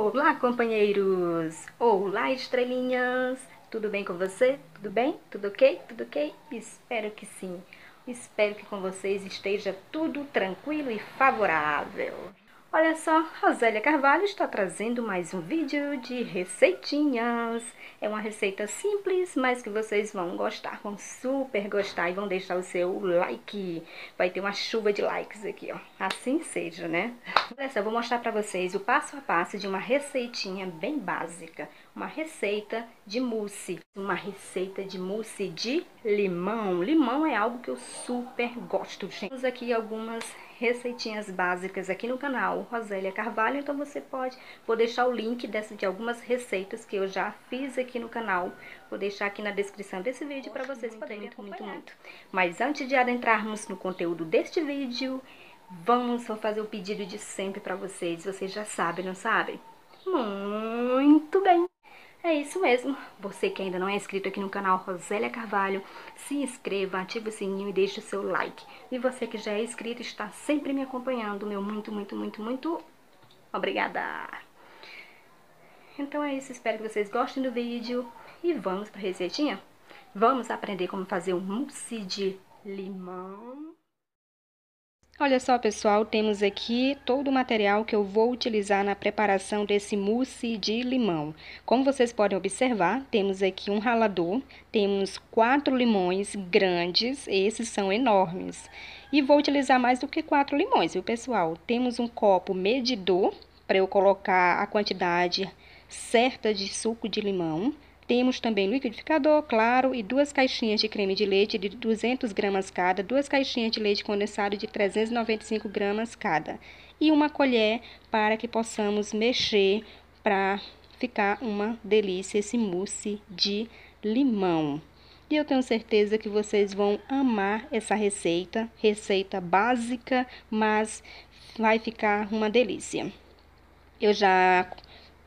Olá, companheiros! Olá, estrelinhas! Tudo bem com você? Tudo bem? Tudo ok? Tudo ok? Espero que sim. Espero que com vocês esteja tudo tranquilo e favorável. Olha só, Rosélia Carvalho está trazendo mais um vídeo de receitinhas. É uma receita simples, mas que vocês vão gostar, vão super gostar e vão deixar o seu like. Vai ter uma chuva de likes aqui, ó. Assim seja, né? Olha só, eu vou mostrar pra vocês o passo a passo de uma receitinha bem básica uma receita de mousse. Uma receita de mousse de limão. Limão é algo que eu super gosto, gente. Temos aqui algumas receitinhas básicas aqui no canal Rosélia Carvalho, então você pode, vou deixar o link dessa, de algumas receitas que eu já fiz aqui no canal, vou deixar aqui na descrição desse vídeo para vocês muito, poderem muito, Muito, muito. Mas antes de adentrarmos no conteúdo deste vídeo, vamos vou fazer o pedido de sempre para vocês, vocês já sabem, não sabem? Muito bem! É isso mesmo. Você que ainda não é inscrito aqui no canal Rosélia Carvalho, se inscreva, ative o sininho e deixe o seu like. E você que já é inscrito está sempre me acompanhando, meu muito, muito, muito, muito obrigada. Então é isso, espero que vocês gostem do vídeo e vamos para a receitinha? Vamos aprender como fazer um mousse de limão. Olha só, pessoal, temos aqui todo o material que eu vou utilizar na preparação desse mousse de limão. Como vocês podem observar, temos aqui um ralador, temos quatro limões grandes, esses são enormes. E vou utilizar mais do que quatro limões, viu, pessoal? Temos um copo medidor para eu colocar a quantidade certa de suco de limão. Temos também liquidificador, claro, e duas caixinhas de creme de leite de 200 gramas cada, duas caixinhas de leite condensado de 395 gramas cada e uma colher para que possamos mexer para ficar uma delícia esse mousse de limão. E eu tenho certeza que vocês vão amar essa receita, receita básica, mas vai ficar uma delícia. Eu já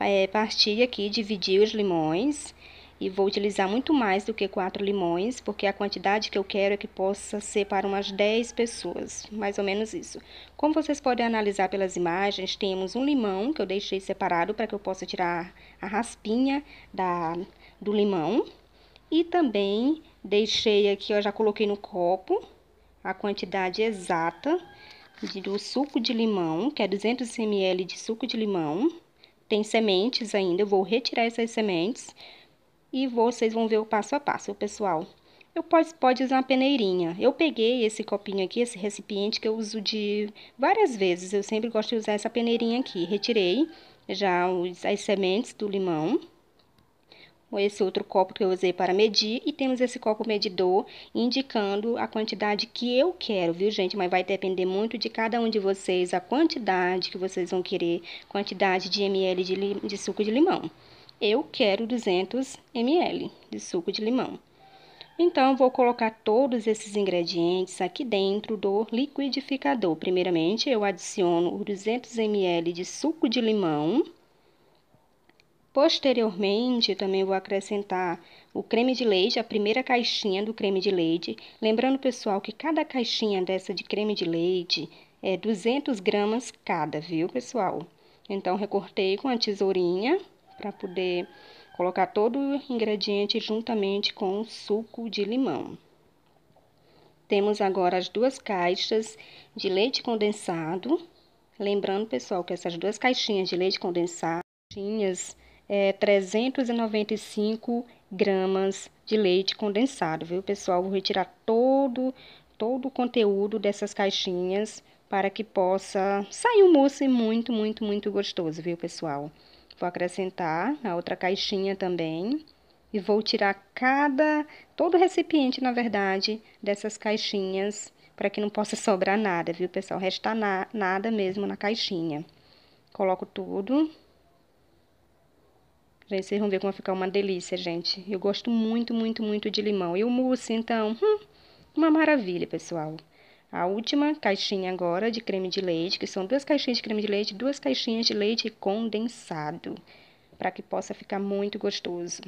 é, parti aqui, dividi os limões e vou utilizar muito mais do que quatro limões, porque a quantidade que eu quero é que possa ser para umas 10 pessoas, mais ou menos isso. Como vocês podem analisar pelas imagens, temos um limão que eu deixei separado para que eu possa tirar a raspinha da, do limão. E também deixei aqui, eu já coloquei no copo a quantidade exata de, do suco de limão, que é 200 ml de suco de limão tem sementes ainda, eu vou retirar essas sementes e vocês vão ver o passo a passo, pessoal. Eu pode, pode usar uma peneirinha. Eu peguei esse copinho aqui, esse recipiente que eu uso de várias vezes. Eu sempre gosto de usar essa peneirinha aqui. Retirei já os, as sementes do limão esse outro copo que eu usei para medir e temos esse copo medidor indicando a quantidade que eu quero, viu gente? Mas vai depender muito de cada um de vocês a quantidade que vocês vão querer, quantidade de ml de, de suco de limão. Eu quero 200 ml de suco de limão. Então, vou colocar todos esses ingredientes aqui dentro do liquidificador. Primeiramente, eu adiciono os 200 ml de suco de limão Posteriormente, também vou acrescentar o creme de leite, a primeira caixinha do creme de leite. Lembrando, pessoal, que cada caixinha dessa de creme de leite é 200 gramas cada, viu, pessoal? Então, recortei com a tesourinha para poder colocar todo o ingrediente juntamente com o suco de limão. Temos agora as duas caixas de leite condensado. Lembrando, pessoal, que essas duas caixinhas de leite condensado caixinhas é, 395 gramas de leite condensado, viu, pessoal? Vou retirar todo, todo o conteúdo dessas caixinhas para que possa sair um mousse muito, muito, muito gostoso, viu, pessoal? Vou acrescentar a outra caixinha também e vou tirar cada, todo o recipiente, na verdade, dessas caixinhas para que não possa sobrar nada, viu, pessoal? Restar na, nada mesmo na caixinha. Coloco tudo vocês vão ver como vai ficar uma delícia, gente. Eu gosto muito, muito, muito de limão. E o mousse, então, hum, uma maravilha, pessoal. A última caixinha agora de creme de leite, que são duas caixinhas de creme de leite, duas caixinhas de leite condensado, para que possa ficar muito gostoso.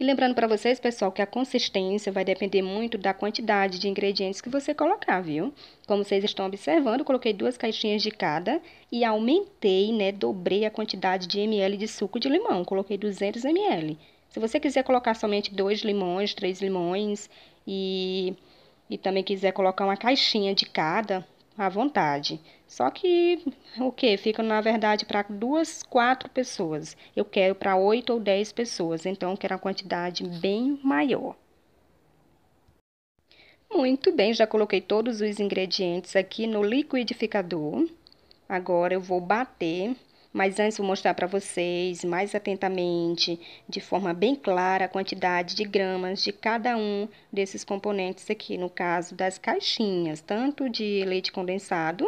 E lembrando para vocês, pessoal, que a consistência vai depender muito da quantidade de ingredientes que você colocar, viu? Como vocês estão observando, coloquei duas caixinhas de cada e aumentei, né, dobrei a quantidade de ml de suco de limão, coloquei 200 ml. Se você quiser colocar somente dois limões, três limões e, e também quiser colocar uma caixinha de cada, à vontade. Só que o que? Fica, na verdade, para duas, quatro pessoas. Eu quero para oito ou dez pessoas, então eu quero uma quantidade bem maior. Muito bem, já coloquei todos os ingredientes aqui no liquidificador. Agora eu vou bater mas antes vou mostrar para vocês mais atentamente, de forma bem clara, a quantidade de gramas de cada um desses componentes aqui, no caso das caixinhas, tanto de leite condensado,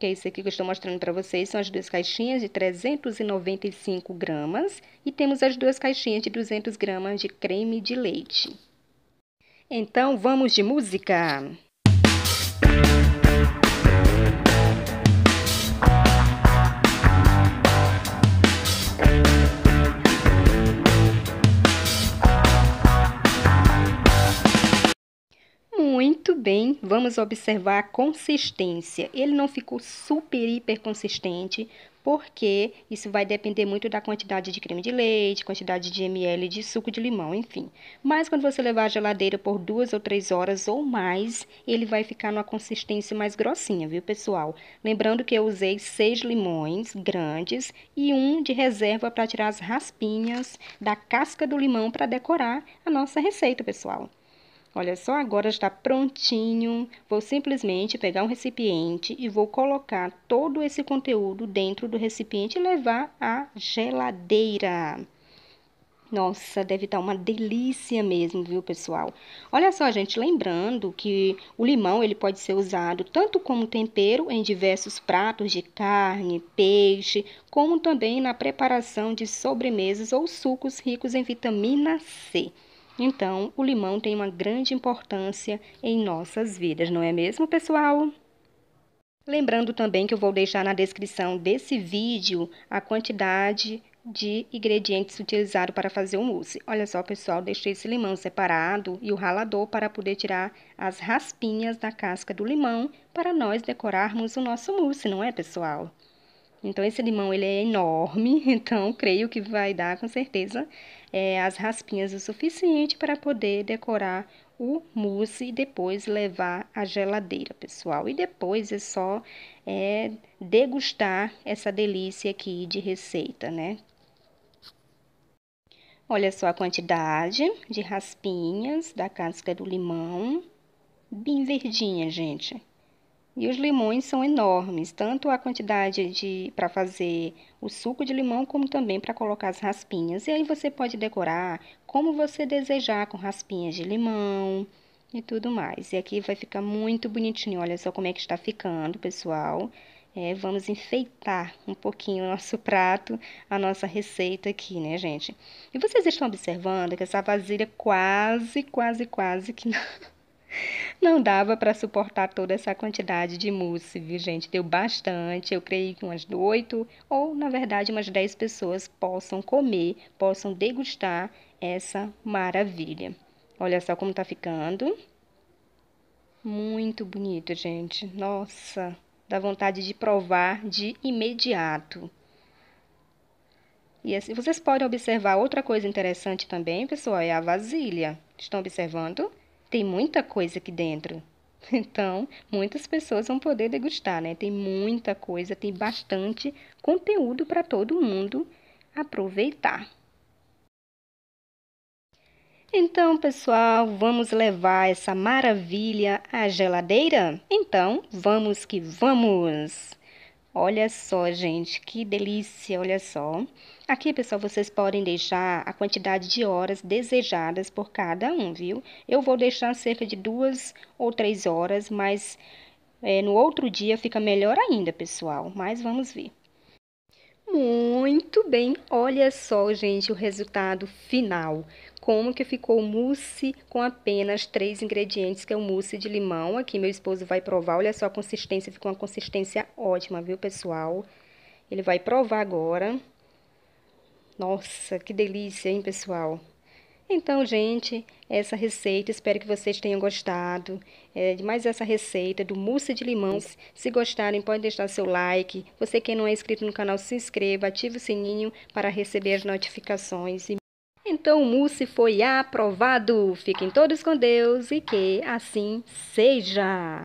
que é isso aqui que eu estou mostrando para vocês, são as duas caixinhas de 395 gramas, e temos as duas caixinhas de 200 gramas de creme de leite. Então, vamos de música! Música bem, vamos observar a consistência. Ele não ficou super, hiper consistente, porque isso vai depender muito da quantidade de creme de leite, quantidade de ml de suco de limão, enfim. Mas quando você levar à geladeira por duas ou três horas ou mais, ele vai ficar numa consistência mais grossinha, viu, pessoal? Lembrando que eu usei seis limões grandes e um de reserva para tirar as raspinhas da casca do limão para decorar a nossa receita, pessoal. Olha só, agora está prontinho. Vou simplesmente pegar um recipiente e vou colocar todo esse conteúdo dentro do recipiente e levar à geladeira. Nossa, deve estar tá uma delícia mesmo, viu, pessoal? Olha só, gente, lembrando que o limão ele pode ser usado tanto como tempero em diversos pratos de carne, peixe, como também na preparação de sobremesas ou sucos ricos em vitamina C. Então, o limão tem uma grande importância em nossas vidas, não é mesmo, pessoal? Lembrando também que eu vou deixar na descrição desse vídeo a quantidade de ingredientes utilizados para fazer o mousse. Olha só, pessoal, deixei esse limão separado e o ralador para poder tirar as raspinhas da casca do limão para nós decorarmos o nosso mousse, não é, pessoal? Então esse limão ele é enorme, então creio que vai dar com certeza é, as raspinhas o suficiente para poder decorar o mousse e depois levar à geladeira, pessoal. E depois é só é, degustar essa delícia aqui de receita, né? Olha só a quantidade de raspinhas da casca do limão, bem verdinha, gente. E os limões são enormes, tanto a quantidade de para fazer o suco de limão como também para colocar as raspinhas. E aí você pode decorar como você desejar com raspinhas de limão e tudo mais. E aqui vai ficar muito bonitinho. Olha só como é que está ficando, pessoal. É, vamos enfeitar um pouquinho o nosso prato, a nossa receita aqui, né, gente? E vocês estão observando que essa vasilha quase, quase, quase que não... Não dava para suportar toda essa quantidade de mousse, viu, gente? Deu bastante. Eu creio que umas oito ou, na verdade, umas dez pessoas possam comer, possam degustar essa maravilha. Olha só como tá ficando. Muito bonito, gente. Nossa, dá vontade de provar de imediato. E assim, vocês podem observar outra coisa interessante também, pessoal, é a vasilha. Estão observando? tem muita coisa aqui dentro. Então, muitas pessoas vão poder degustar, né? Tem muita coisa, tem bastante conteúdo para todo mundo aproveitar. Então, pessoal, vamos levar essa maravilha à geladeira? Então, vamos que vamos! Olha só, gente, que delícia, olha só. Aqui, pessoal, vocês podem deixar a quantidade de horas desejadas por cada um, viu? Eu vou deixar cerca de duas ou três horas, mas é, no outro dia fica melhor ainda, pessoal. Mas vamos ver muito bem. Olha só, gente, o resultado final. Como que ficou o mousse com apenas três ingredientes, que é o mousse de limão. Aqui meu esposo vai provar, olha só a consistência, ficou uma consistência ótima, viu, pessoal? Ele vai provar agora. Nossa, que delícia, hein, pessoal? Então, gente, essa receita, espero que vocês tenham gostado é, de mais essa receita do mousse de limão. Se gostarem, podem deixar seu like. Você que não é inscrito no canal, se inscreva, ative o sininho para receber as notificações. Então, o mousse foi aprovado. Fiquem todos com Deus e que assim seja.